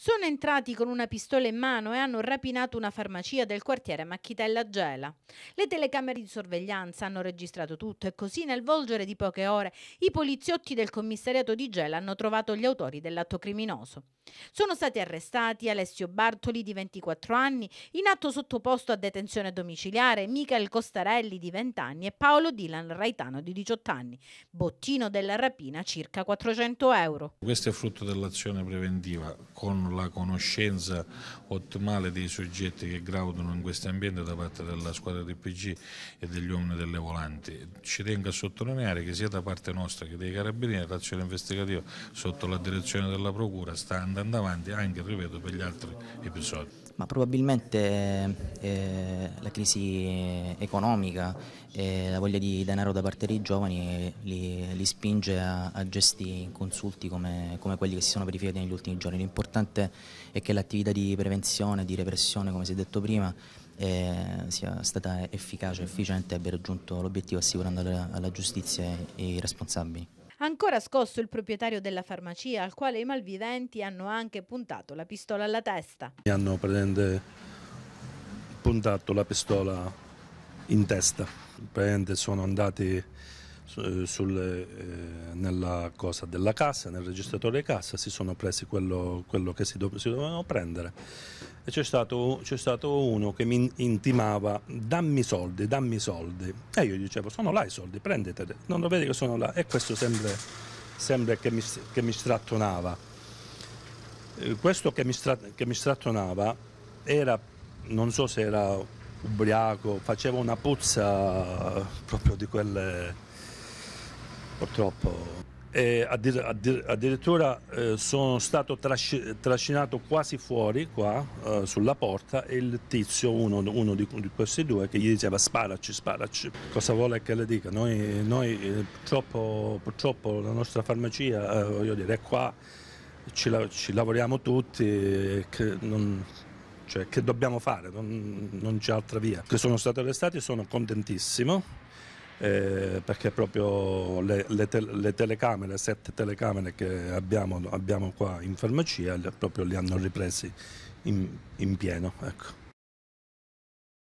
Sono entrati con una pistola in mano e hanno rapinato una farmacia del quartiere Macchitella Gela. Le telecamere di sorveglianza hanno registrato tutto e così nel volgere di poche ore i poliziotti del commissariato di Gela hanno trovato gli autori dell'atto criminoso. Sono stati arrestati Alessio Bartoli di 24 anni, in atto sottoposto a detenzione domiciliare, Michael Costarelli di 20 anni e Paolo Dylan Raitano di 18 anni, bottino della rapina circa 400 euro. Questo è frutto dell'azione preventiva con la conoscenza ottimale dei soggetti che graudano in questo ambiente da parte della squadra di PG e degli uomini delle volanti. Ci tengo a sottolineare che sia da parte nostra che dei carabinieri l'azione investigativa sotto la direzione della Procura sta andando avanti anche, ripeto, per gli altri episodi. Ma probabilmente eh, la crisi economica e la voglia di denaro da parte dei giovani li, li spinge a, a, gesti inconsulti come, come quelli che si sono verificati negli ultimi giorni. L'importante importante è che l'attività di prevenzione, di repressione, come si è detto prima, eh, sia stata efficace, efficiente e abbia raggiunto l'obiettivo assicurando alla, alla giustizia i responsabili. Ancora scosso il proprietario della farmacia al quale i malviventi hanno anche puntato la pistola alla testa. Mi hanno praticamente puntato la pistola in testa, praticamente sono andati eh, sul, eh, nella cosa della cassa, nel registratore di cassa, si sono presi quello, quello che si, dove, si, dovevano prendere e c'è stato, c'è stato, uno che mi intimava dammi soldi, dammi soldi e io gli dicevo sono là i soldi, prendeteli, non lo vedi che sono là e questo sembra, sembra che, mi, che mi strattonava eh, questo che mi, strat- che mi, strattonava era, non so se era ubriaco, faceva una puzza proprio di quelle purtroppo. Eh, addir- addir- addirittura eh, sono stato trasci- trascinato quasi fuori qua eh, sulla porta e il tizio, uno, uno di, di, questi due, che gli diceva sparaci, sparaci. Cosa vuole che le dica? Noi, noi eh, purtroppo, purtroppo, la nostra farmacia, eh, voglio dire, è qua, ci, la- ci lavoriamo tutti, eh, che non, cioè, che dobbiamo fare? Non, non c'è altra via. Che sono stato arrestato e sono contentissimo eh, perché proprio le, le, te, le, telecamere, sette telecamere che abbiamo, abbiamo qua in farmacia, proprio li hanno ripresi in, in pieno. Ecco.